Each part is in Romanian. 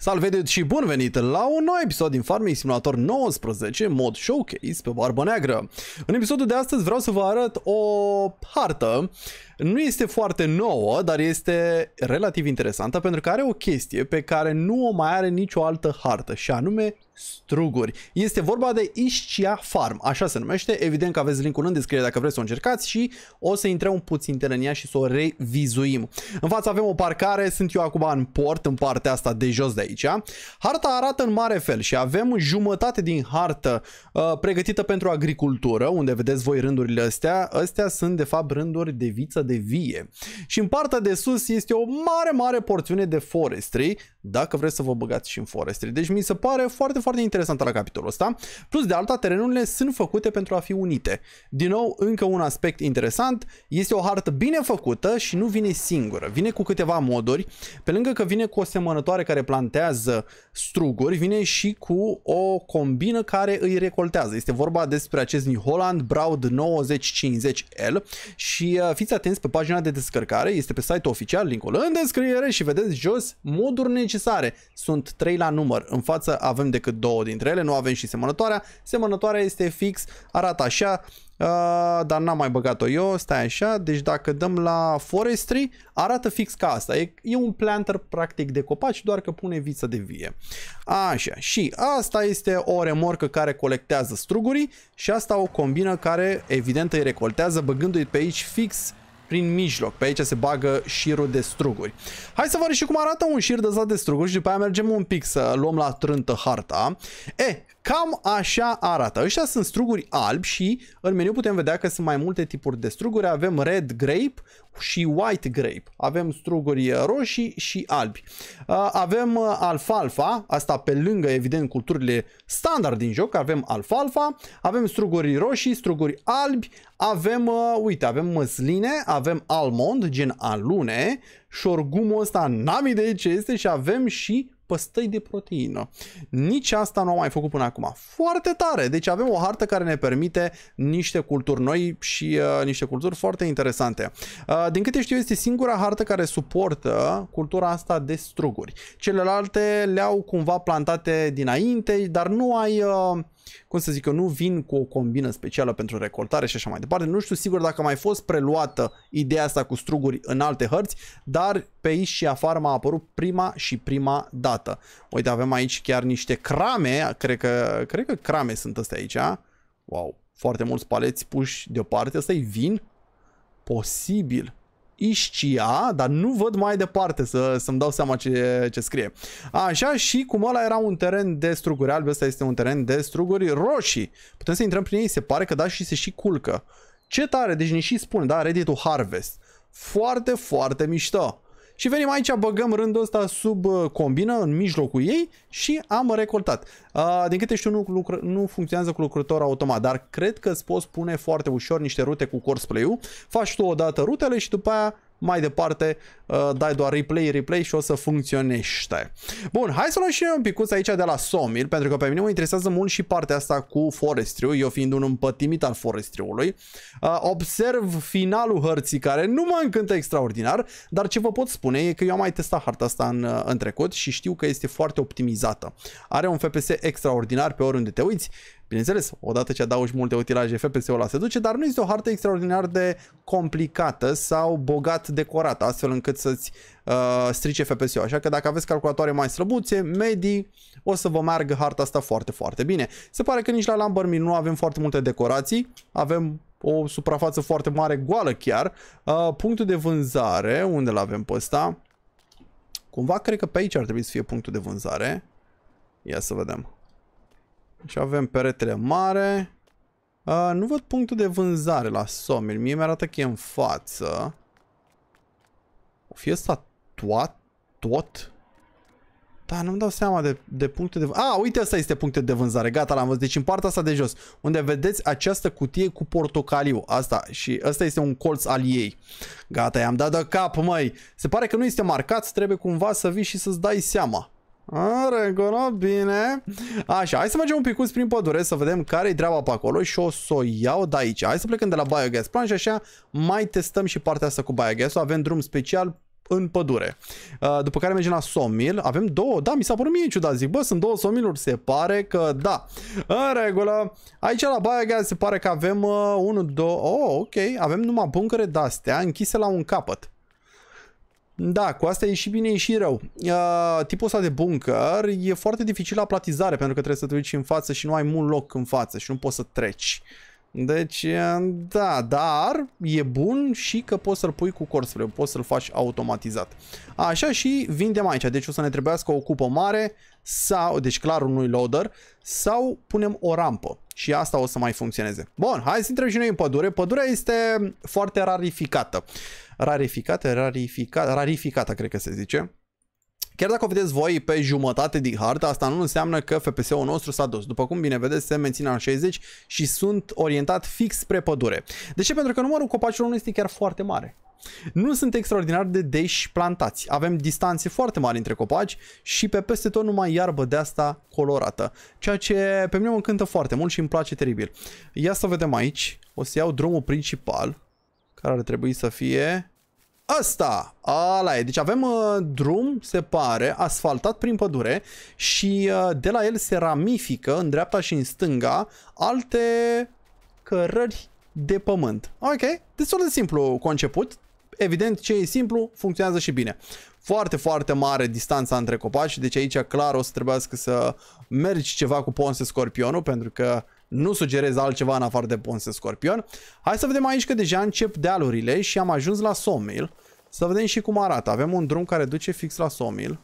Salve și bun venit la un nou episod din Farming Simulator 19 mod showcase pe Barba Neagră. În episodul de astăzi vreau să vă arăt o hartă. Nu este foarte nouă, dar este relativ interesantă pentru că are o chestie pe care nu o mai are nicio altă hartă și anume struguri. Este vorba de Ischia Farm, așa se numește. Evident că aveți linkul în descriere dacă vreți să o încercați și o să intrăm puțin în ea și să o revizuim. În față avem o parcare, sunt eu acum în port, în partea asta de jos de aici. Harta arată în mare fel și avem jumătate din hartă uh, pregătită pentru agricultură, unde vedeți voi rândurile astea. Astea sunt de fapt rânduri de viță de vie. Și în partea de sus este o mare, mare porțiune de forestry, dacă vreți să vă băgați și în forestry. Deci mi se pare foarte, foarte interesantă la capitolul ăsta. Plus de alta, terenurile sunt făcute pentru a fi unite. Din nou, încă un aspect interesant, este o hartă bine făcută și nu vine singură. Vine cu câteva moduri, pe lângă că vine cu o semănătoare care plantează struguri, vine și cu o combină care îi recoltează. Este vorba despre acest New Holland Broad 9050L și uh, fiți atenți pe pagina de descărcare, este pe site-ul oficial, linkul în descriere și vedeți jos moduri necesare. Sunt 3 la număr, în față avem decât două dintre ele, nu avem și semănătoarea. Semănătoarea este fix, arată așa, Uh, dar n-am mai băgat-o eu, stai așa, deci dacă dăm la forestry, arată fix ca asta, e, e un planter practic de copaci, doar că pune viță de vie. Așa, și asta este o remorcă care colectează strugurii și asta o combină care evident îi recoltează băgându-i pe aici fix prin mijloc. Pe aici se bagă șirul de struguri. Hai să vă arăt și cum arată un șir de de struguri și după aia mergem un pic să luăm la trântă harta. E, Cam așa arată. Ăștia sunt struguri albi și în meniu putem vedea că sunt mai multe tipuri de struguri. Avem red grape și white grape. Avem struguri roșii și albi. Avem alfalfa, asta pe lângă evident culturile standard din joc. Avem alfalfa, avem struguri roșii, struguri albi, avem, uite, avem măsline, avem almond, gen alune, șorgumul ăsta n-am idee ce este și avem și păstăi de proteină. Nici asta nu am mai făcut până acum. Foarte tare! Deci avem o hartă care ne permite niște culturi noi și uh, niște culturi foarte interesante. Uh, din câte știu, este singura hartă care suportă cultura asta de struguri. Celelalte le-au cumva plantate dinainte, dar nu ai... Uh, cum să zic eu, nu vin cu o combină specială pentru recoltare și așa mai departe. Nu știu sigur dacă a mai fost preluată ideea asta cu struguri în alte hărți, dar pe aici și afară m-a apărut prima și prima dată. Uite, avem aici chiar niște crame, cred că, cred că crame sunt astea aici. Wow, foarte mulți paleți puși deoparte. Asta e vin? Posibil. Ischia, dar nu văd mai departe să, să-mi dau seama ce, ce scrie. Așa și cum ăla era un teren de struguri albe, ăsta este un teren de struguri roșii. Putem să intrăm prin ei, se pare că da și se și culcă. Ce tare, deci ne și spun, da, Reddit-ul Harvest. Foarte, foarte mișto. Și venim aici, băgăm rândul ăsta sub uh, combină, în mijlocul ei și am recoltat. Uh, din câte știu, nu, lucr- nu funcționează cu lucrător automat, dar cred că îți poți pune foarte ușor niște rute cu corsplay ul Faci tu odată rutele și după aia mai departe uh, dai doar replay, replay și o să funcționește. Bun, hai să luăm și noi un picuț aici de la Somil, pentru că pe mine mă interesează mult și partea asta cu forestriu, eu fiind un împătimit al forestriului. Uh, observ finalul hărții care nu mă încântă extraordinar, dar ce vă pot spune e că eu am mai testat harta asta în, uh, în trecut și știu că este foarte optimizată. Are un FPS extraordinar pe oriunde te uiți, Bineînțeles, odată ce adaugi multe utilaje, FPS-ul ăla se duce, dar nu este o hartă extraordinar de complicată sau bogat decorată, astfel încât să-ți uh, strice FPS-ul. Așa că dacă aveți calculatoare mai slăbuțe, medii, o să vă meargă harta asta foarte, foarte bine. Se pare că nici la Lamborghini nu avem foarte multe decorații, avem o suprafață foarte mare, goală chiar. Uh, punctul de vânzare, unde l-avem pe ăsta? Cumva cred că pe aici ar trebui să fie punctul de vânzare. Ia să vedem. Și avem peretele mare. Uh, nu văd punctul de vânzare la Somil. Mie mi-arată că e în față. O fi asta tot? Tot? Da, nu-mi dau seama de, de puncte de vânzare. Ah, uite, asta este puncte de vânzare. Gata, l-am văzut. Deci în partea asta de jos, unde vedeți această cutie cu portocaliu. Asta și asta este un colț al ei. Gata, i-am dat de cap, măi. Se pare că nu este marcat, trebuie cumva să vii și să-ți dai seama. A, bine. Așa, hai să mergem un pic prin pădure să vedem care-i treaba pe acolo și o să o iau de aici. Hai să plecăm de la biogas plan și așa mai testăm și partea asta cu biogas -ul. Avem drum special în pădure. Uh, după care mergem la somil. Avem două. Da, mi s-a părut mie ciudat. Zic, bă, sunt două somiluri. Se pare că da. În regulă. Aici la biogas se pare că avem uh, Unul, două, Oh, ok. Avem numai buncăre de-astea închise la un capăt. Da, cu asta e și bine, e și rău. Uh, tipul ăsta de bunker e foarte dificil la platizare, pentru că trebuie să te duci în față și nu ai mult loc în față și nu poți să treci. Deci, da, dar e bun și că poți să-l pui cu corspre, poți să-l faci automatizat. Așa și vindem aici, deci o să ne trebuiască o cupă mare, sau, deci clar unui loader, sau punem o rampă și asta o să mai funcționeze. Bun, hai să intrăm și noi în pădure. Pădurea este foarte rarificată rarificate, rarificată, rarificată cred că se zice. Chiar dacă o vedeți voi pe jumătate din hartă, asta nu înseamnă că FPS-ul nostru s-a dus. După cum bine vedeți, se menține la 60 și sunt orientat fix spre pădure. De ce? Pentru că numărul copacilor nu este chiar foarte mare. Nu sunt extraordinar de deși plantați. Avem distanțe foarte mari între copaci și pe peste tot numai iarbă de asta colorată. Ceea ce pe mine mă încântă foarte mult și îmi place teribil. Ia să vedem aici. O să iau drumul principal. Care ar trebui să fie... Asta! Ala e. Deci avem uh, drum, se pare, asfaltat prin pădure și uh, de la el se ramifică în dreapta și în stânga alte cărări de pământ. Ok, destul de simplu conceput. Evident, ce e simplu, funcționează și bine. Foarte, foarte mare distanța între copaci, deci aici clar o să trebuiască să mergi ceva cu Ponce Scorpionul, pentru că uh, nu sugerez altceva în afară de Ponce Scorpion. Hai să vedem aici că deja încep dealurile și am ajuns la Somil. Să vedem și cum arată. Avem un drum care duce fix la Somil.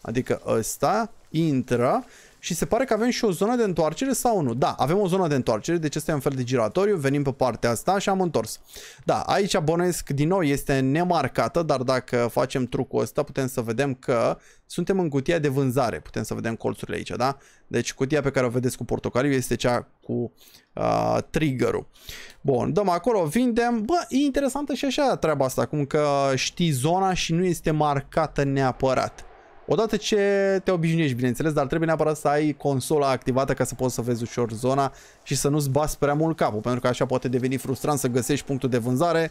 Adică ăsta intră și se pare că avem și o zonă de întoarcere sau nu? Da, avem o zonă de întoarcere, deci este un fel de giratoriu, venim pe partea asta și am întors. Da, aici abonesc din nou este nemarcată, dar dacă facem trucul ăsta putem să vedem că suntem în cutia de vânzare, putem să vedem colțurile aici, da? Deci cutia pe care o vedeți cu portocaliu este cea cu uh, trigger-ul. Bun, dăm acolo, vindem. Bă, e interesantă și așa treaba asta, cum că știi zona și nu este marcată neapărat. Odată ce te obișnuiești, bineînțeles, dar trebuie neapărat să ai consola activată ca să poți să vezi ușor zona și să nu-ți bați prea mult capul, pentru că așa poate deveni frustrant să găsești punctul de vânzare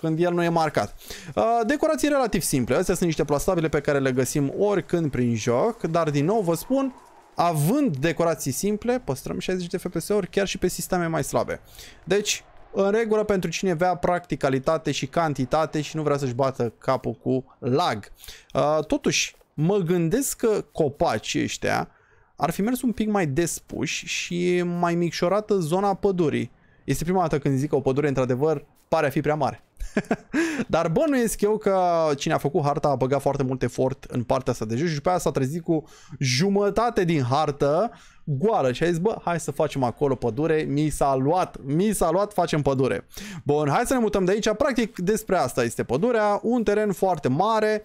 când el nu e marcat. Uh, decorații relativ simple, astea sunt niște plastabile pe care le găsim oricând prin joc, dar din nou vă spun, având decorații simple, păstrăm 60 de FPS-uri chiar și pe sisteme mai slabe. Deci, în regulă pentru cine vrea practicalitate și cantitate și nu vrea să-și bată capul cu lag. Uh, totuși, mă gândesc că copacii ăștia ar fi mers un pic mai despuși și mai micșorată zona pădurii. Este prima dată când zic că o pădure, într-adevăr, pare a fi prea mare. Dar bănuiesc eu că cine a făcut harta a băgat foarte mult efort în partea asta de jos și după aia s-a trezit cu jumătate din hartă goală și a zis, bă, hai să facem acolo pădure, mi s-a luat, mi s-a luat, facem pădure. Bun, hai să ne mutăm de aici, practic despre asta este pădurea, un teren foarte mare,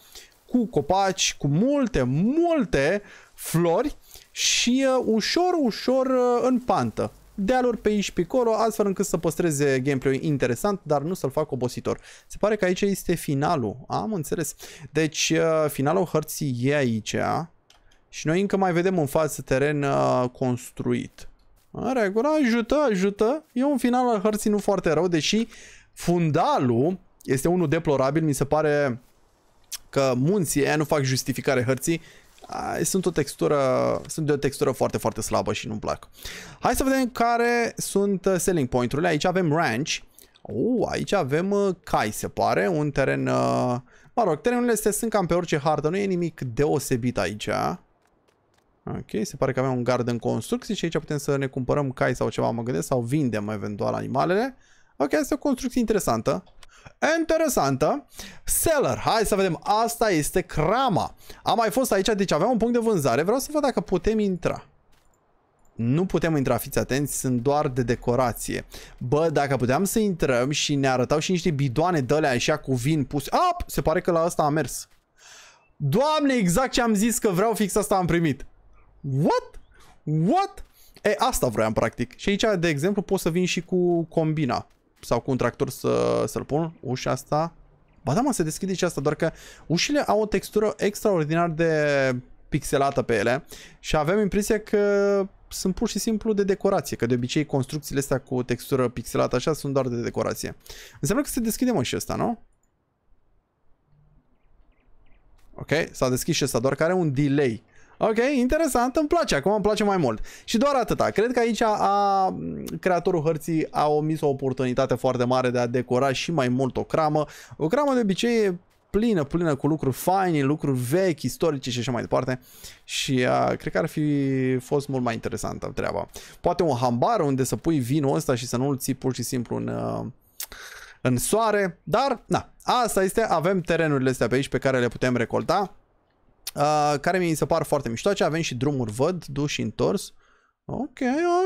cu copaci, cu multe, multe flori și uh, ușor, ușor uh, în pantă. Dealuri pe aici pe acolo, astfel încât să păstreze gameplay interesant, dar nu să-l fac obositor. Se pare că aici este finalul. Am înțeles. Deci, uh, finalul hărții e aici. Și noi încă mai vedem în față teren uh, construit. În regulă, ajută, ajută. E un final al hărții nu foarte rău, deși fundalul este unul deplorabil, mi se pare că munții aia nu fac justificare hărții, sunt o textură, sunt de o textură foarte, foarte slabă și nu-mi plac. Hai să vedem care sunt uh, selling point-urile. Aici avem ranch. Uh, aici avem uh, cai, se pare, un teren... Uh, mă rog, terenurile astea sunt cam pe orice hartă, nu e nimic deosebit aici. Ok, se pare că avem un gard în construcție și aici putem să ne cumpărăm cai sau ceva, mă gândesc, sau vindem eventual animalele. Ok, asta e o construcție interesantă interesantă. Seller, hai să vedem, asta este crama. Am mai fost aici, deci aveam un punct de vânzare, vreau să văd dacă putem intra. Nu putem intra, fiți atenți, sunt doar de decorație. Bă, dacă puteam să intrăm și ne arătau și niște bidoane de alea așa cu vin pus. Ap! Se pare că la asta a mers. Doamne, exact ce am zis că vreau fix asta am primit. What? What? E, asta vroiam practic. Și aici, de exemplu, pot să vin și cu combina sau cu un tractor să, să-l pun, ușa asta. Ba da, mă, se deschide și asta, doar că ușile au o textură extraordinar de pixelată pe ele și avem impresia că sunt pur și simplu de decorație, că de obicei construcțiile astea cu textură pixelată așa sunt doar de decorație. Înseamnă că se deschide mă și ăsta, nu? Ok, s-a deschis și ăsta, doar că are un delay Ok, interesant, îmi place, acum îmi place mai mult. Și doar atâta, cred că aici a, creatorul hărții a omis o oportunitate foarte mare de a decora și mai mult o cramă. O cramă de obicei e plină, plină cu lucruri faine, lucruri vechi, istorice și așa mai departe. Și a, cred că ar fi fost mult mai interesantă treaba. Poate un hambar unde să pui vinul ăsta și să nu-l ții pur și simplu în... Uh, în soare, dar, na, asta este, avem terenurile astea pe aici pe care le putem recolta. Uh, care mi se par foarte mișto. Aici Avem și drumuri văd, și întors. Ok,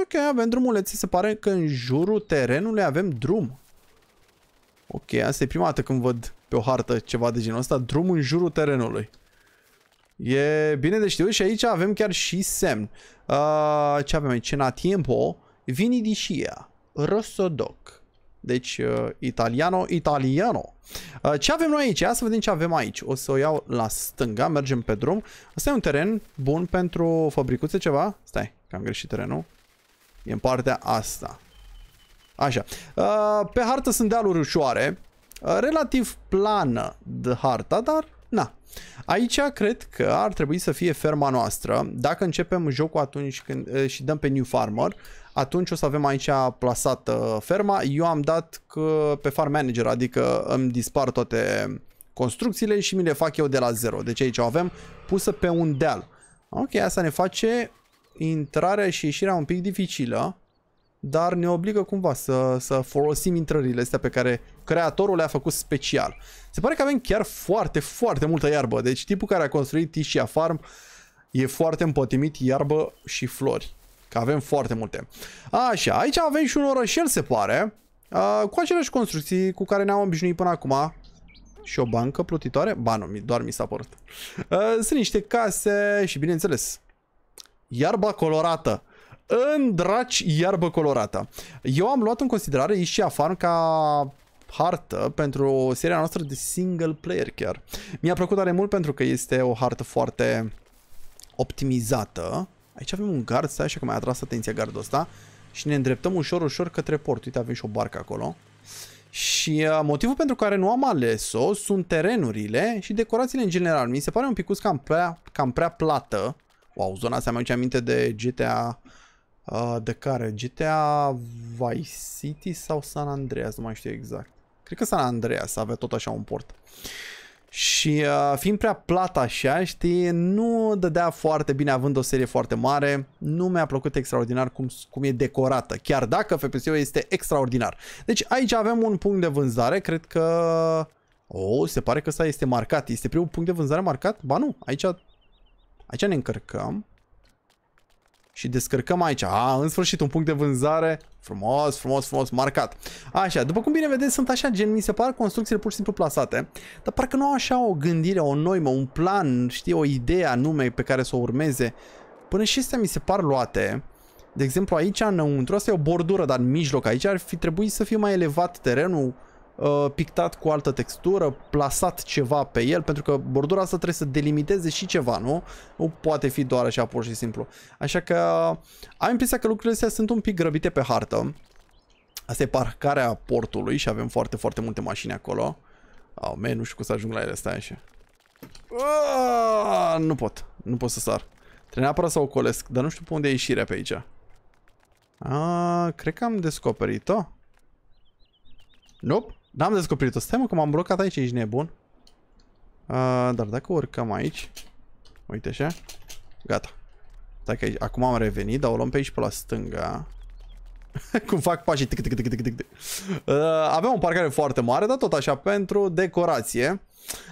ok, avem drumurile. Ți se pare că în jurul terenului avem drum. Ok, asta e prima dată când văd pe o hartă ceva de genul ăsta. Drum în jurul terenului. E bine de știut și aici avem chiar și semn. Uh, ce avem aici? Cena tiempo, vinidicia, rosodoc. Deci, uh, italiano, italiano. Uh, ce avem noi aici? Ia să vedem ce avem aici. O să o iau la stânga, mergem pe drum. Asta e un teren bun pentru fabricuțe ceva? Stai, că am greșit terenul. E în partea asta. Așa. Uh, pe hartă sunt dealuri ușoare. Uh, relativ plană de harta, dar Na, aici cred că ar trebui să fie ferma noastră. Dacă începem jocul atunci când, eh, și dăm pe New Farmer, atunci o să avem aici plasată ferma. Eu am dat că pe Farm Manager, adică îmi dispar toate construcțiile și mi le fac eu de la zero. Deci aici o avem pusă pe un deal. Ok, asta ne face intrarea și ieșirea un pic dificilă, dar ne obligă cumva să, să folosim intrările astea pe care creatorul le-a făcut special. Se pare că avem chiar foarte, foarte multă iarbă. Deci tipul care a construit Tishia Farm e foarte împotimit iarbă și flori. Că avem foarte multe. Așa, aici avem și un orășel, se pare. cu aceleași construcții cu care ne-am obișnuit până acum. Și o bancă plutitoare? Ba nu, doar mi s-a părut. sunt niște case și bineînțeles, iarba colorată. În draci iarbă colorată. Eu am luat în considerare Ishia Farm ca hartă pentru seria noastră de single player chiar. Mi-a plăcut are mult pentru că este o hartă foarte optimizată. Aici avem un gard, stai așa că mai a atras atenția gardul ăsta. Și ne îndreptăm ușor, ușor către port. Uite, avem și o barcă acolo. Și uh, motivul pentru care nu am ales-o sunt terenurile și decorațiile în general. Mi se pare un picuț cam prea, cam prea plată. Wow, zona asta mi-aduce aminte de GTA... Uh, de care? GTA Vice City sau San Andreas? Nu mai știu exact. Cred că San Andreas avea tot așa un port. Și uh, fiind prea plat așa, știi, nu dădea foarte bine având o serie foarte mare. Nu mi-a plăcut extraordinar cum, cum e decorată, chiar dacă fps este extraordinar. Deci aici avem un punct de vânzare, cred că... Oh, se pare că ăsta este marcat. Este primul punct de vânzare marcat? Ba nu, aici... Aici ne încărcăm și descărcăm aici. A, în sfârșit, un punct de vânzare. Frumos, frumos, frumos, marcat. Așa, după cum bine vedeți, sunt așa, gen, mi se par construcțiile pur și simplu plasate, dar parcă nu au așa o gândire, o noimă, un plan, știi, o idee anume pe care să o urmeze. Până și astea mi se par luate. De exemplu, aici înăuntru, asta e o bordură, dar în mijloc, aici ar fi trebuit să fie mai elevat terenul, Uh, pictat cu altă textură, plasat ceva pe el, pentru că bordura asta trebuie să delimiteze și ceva, nu? Nu poate fi doar așa pur și simplu. Așa că uh, am impresia că lucrurile astea sunt un pic grăbite pe hartă. Asta e parcarea portului și avem foarte, foarte multe mașini acolo. Au, oh, man, nu știu cum să ajung la ele, stai așa. nu pot, nu pot să sar. Trebuie neapărat să o colesc, dar nu știu pe unde e ieșirea pe aici. Ah, cred că am descoperit-o. Nope. N-am descoperit-o. Stai mă că m-am blocat aici, ești nebun. Uh, dar dacă urcăm aici... Uite așa. Gata. Dacă aici, acum am revenit, dar o luăm pe aici pe la stânga. Cum fac pașii. Tic, tic, tic, tic, tic. Uh, Avem un parcare foarte mare, dar tot așa, pentru decorație.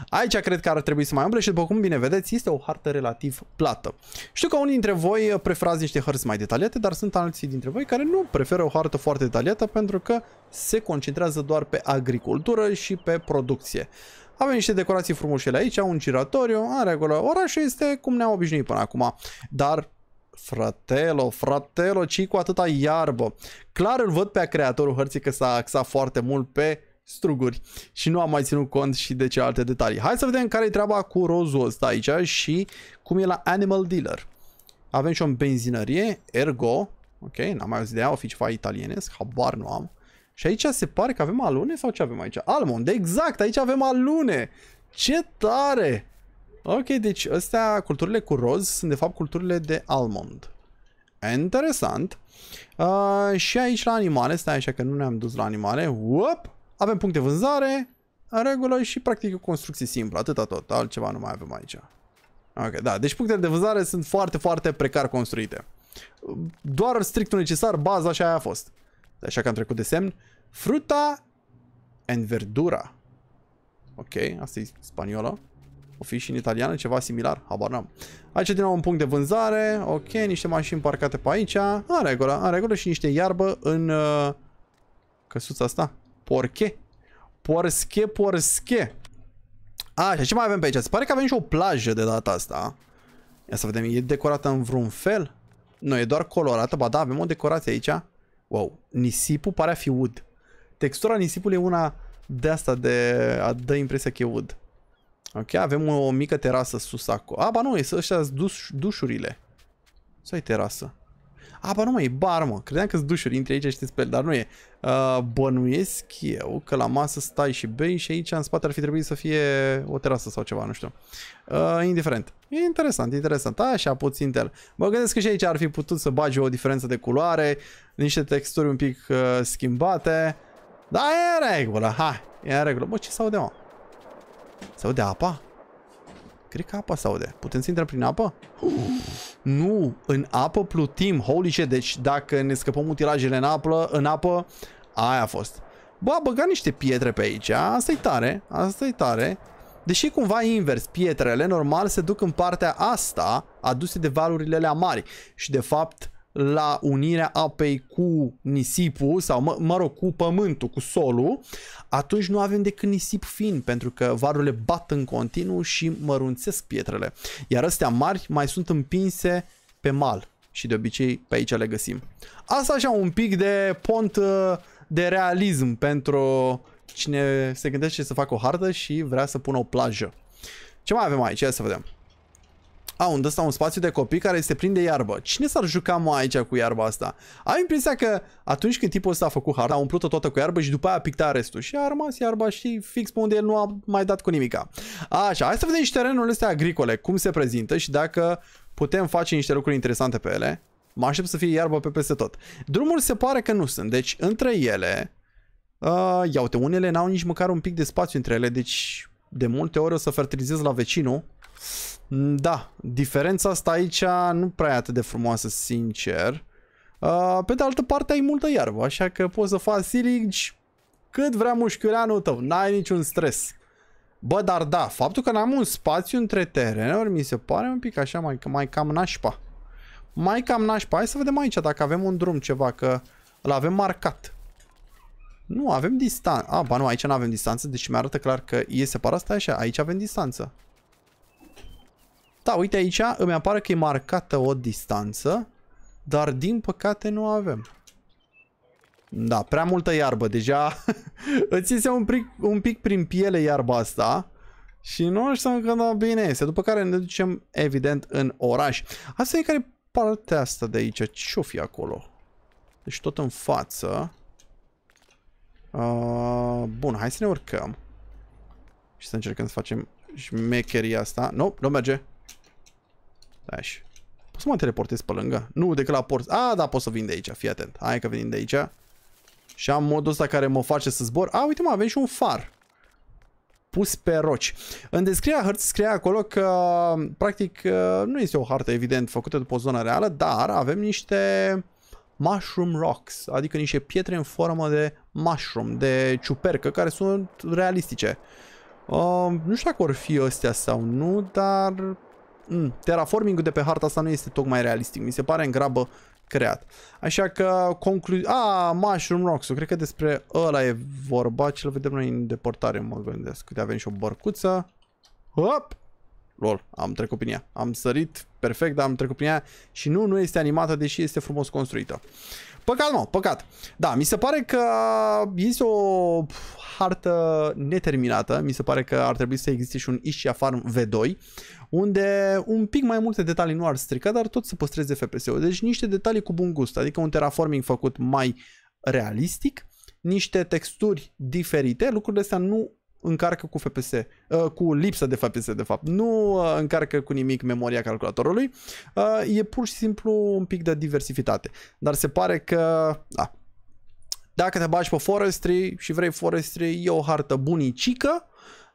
Aici cred că ar trebui să mai umble și după cum bine vedeți, este o hartă relativ plată. Știu că unii dintre voi preferați niște hărți mai detaliate, dar sunt alții dintre voi care nu preferă o hartă foarte detaliată pentru că se concentrează doar pe agricultură și pe producție. Avem niște decorații frumoșele aici, un giratoriu, în regulă Orașul este cum ne-am obișnuit până acum, dar Fratelo, fratelo, ci cu atâta iarbă. Clar îl văd pe creatorul hărții că s-a axat foarte mult pe struguri și nu am mai ținut cont și de ce alte detalii. Hai să vedem care e treaba cu rozul ăsta aici și cum e la Animal Dealer. Avem și o benzinărie, Ergo, ok, n-am mai auzit de ea, oficiu italienesc, habar nu am. Și aici se pare că avem alune sau ce avem aici? Almond, exact, aici avem alune! Ce tare! Ok, deci astea, culturile cu roz, sunt de fapt culturile de almond. Interesant. Uh, și aici la animale, stai așa că nu ne-am dus la animale. Uop! Avem punct de vânzare, în regulă și practic o construcție simplă, atâta tot, altceva nu mai avem aici. Ok, da, deci punctele de vânzare sunt foarte, foarte precar construite. Doar strictul necesar, baza și aia a fost. Așa că am trecut de semn. Fruta and verdura. Ok, asta e spaniolă. O fi și în italiană, ceva similar, habar n-am. Aici din nou un punct de vânzare, ok, niște mașini parcate pe aici, în regulă, în regulă și niște iarbă în uh, căsuța asta. Porche. Porche, porche. Așa, ce mai avem pe aici? Se pare că avem și o plajă de data asta. Ia să vedem, e decorată în vreun fel? Nu, e doar colorată. Ba da, avem o decorație aici. Wow, nisipul pare a fi ud. Textura nisipului e una de asta, de a dă impresia că e ud. Ok, avem o mică terasă sus acolo. A, ba nu, ăștia dus dușurile. Să ai terasă. A, bă, nu mai e bar, mă. Credeam că-s dușuri, intri aici și te speli, dar nu e. Uh, bănuiesc eu că la masă stai și bei și aici în spate ar fi trebuit să fie o terasă sau ceva, nu știu. Uh, indiferent. E interesant, interesant. Așa puțin el. Mă gândesc că și aici ar fi putut să bagi o diferență de culoare, niște texturi un pic uh, schimbate. Da, e în regulă, ha, e în regulă. Bă, ce s-aude, mă? Se aude apa? Cred că apa se aude. Putem să intrăm prin apă? Nu, în apă plutim. Holy shit, deci dacă ne scăpăm utilajele în apă, în apă aia a fost. Bă, a băgat niște pietre pe aici. asta e tare, asta e tare. Deși cumva invers, pietrele normal se duc în partea asta aduse de valurile alea mari. Și de fapt, la unirea apei cu nisipul sau mă, mă rog cu pământul, cu solul, atunci nu avem decât nisip fin pentru că varurile bat în continuu și mărunțesc pietrele. Iar astea mari mai sunt împinse pe mal și de obicei pe aici le găsim. Asta așa un pic de pont uh, de realism pentru cine se gândește să facă o hartă și vrea să pună o plajă. Ce mai avem aici? Hai să vedem. A unde ăsta un spațiu de copii care este prinde de iarbă. Cine s-ar juca mai aici cu iarba asta? Am impresia că atunci când tipul ăsta a făcut harta, a umplut-o toată cu iarbă și după aia a pictat restul. Și a rămas iarba și fix pe unde el nu a mai dat cu nimica. Așa, hai să vedem și terenurile astea agricole, cum se prezintă și dacă putem face niște lucruri interesante pe ele. Mă aștept să fie iarbă pe peste tot. Drumuri se pare că nu sunt, deci între ele... Uh, ia uite, unele n-au nici măcar un pic de spațiu între ele, deci de multe ori o să fertilizez la vecinul Mm, da, diferența asta aici nu prea e atât de frumoasă, sincer. Uh, pe de altă parte ai multă iarbă, așa că poți să faci silici cât vrea mușchiuleanul tău, n-ai niciun stres. Bă, dar da, faptul că n-am un spațiu între terenuri mi se pare un pic așa mai, mai cam nașpa. Mai cam nașpa. Hai să vedem aici dacă avem un drum ceva, că îl avem marcat. Nu, avem distanță. A, ah, ba nu, aici nu avem distanță, deci mi arată clar că e separat. Stai așa, aici avem distanță. Da, uite aici îmi apare că e marcată o distanță, dar din păcate nu avem. Da, prea multă iarbă, deja îți iese un pic, un pic prin piele iarba asta și nu știu că da, bine este, după care ne ducem evident în oraș. Asta e care partea asta de aici, ce-o fi acolo? Deci tot în față. Uh, bun, hai să ne urcăm și să încercăm să facem șmecheria asta. Nu, nu merge. Aș. poți să mă teleportez pe lângă? Nu, decât la port. A, da, pot să vin de aici. Fii atent. Hai că venim de aici. Și am modul ăsta care mă face să zbor. A, uite mă, avem și un far pus pe roci. În descrierea hărții scrie acolo că practic nu este o hartă evident făcută după o zonă reală, dar avem niște mushroom rocks, adică niște pietre în formă de mushroom, de ciupercă, care sunt realistice. Uh, nu știu dacă vor fi astea sau nu, dar mm, terraforming-ul de pe harta asta nu este tocmai realistic. Mi se pare în grabă creat. Așa că conclu... A, Mushroom rocks -ul. Cred că despre ăla e vorba. Ce-l vedem noi în deportare, mă gândesc. Câte avem și o bărcuță. Hop! Lol, am trecut prin ea. Am sărit perfect, dar am trecut prin ea și nu, nu este animată, deși este frumos construită. Păcat, mă, păcat. Da, mi se pare că este o hartă neterminată. Mi se pare că ar trebui să existe și un Ischia Farm V2, unde un pic mai multe detalii nu ar strica, dar tot să păstreze FPS-ul. Deci niște detalii cu bun gust, adică un terraforming făcut mai realistic, niște texturi diferite, lucrurile astea nu încarcă cu FPS, uh, cu lipsa de FPS de fapt, nu uh, încarcă cu nimic memoria calculatorului, uh, e pur și simplu un pic de diversitate. Dar se pare că, da, dacă te bagi pe forestry și vrei forestry, e o hartă bunicică,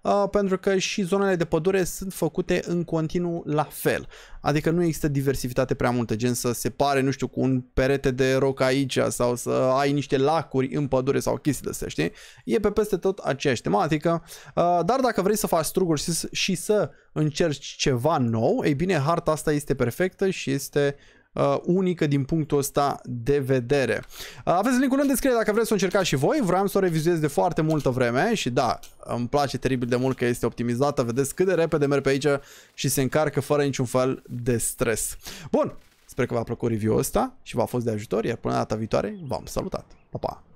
Uh, pentru că și zonele de pădure sunt făcute în continuu la fel. Adică nu există diversitate prea multă, gen să se pare, nu știu, cu un perete de roc aici sau să ai niște lacuri în pădure sau chestii de astea, știi? E pe peste tot aceeași tematică, uh, dar dacă vrei să faci struguri și, și să încerci ceva nou, ei bine, harta asta este perfectă și este uh, unică din punctul ăsta de vedere. Uh, aveți linkul în descriere dacă vreți să o încercați și voi, vreau să o revizuez de foarte multă vreme și da, îmi place teribil de mult că este optimizată, vedeți cât de repede merg pe aici și se încarcă fără niciun fel de stres. Bun, sper că v-a plăcut review-ul ăsta și v-a fost de ajutor, iar până data viitoare v-am salutat. Pa, pa!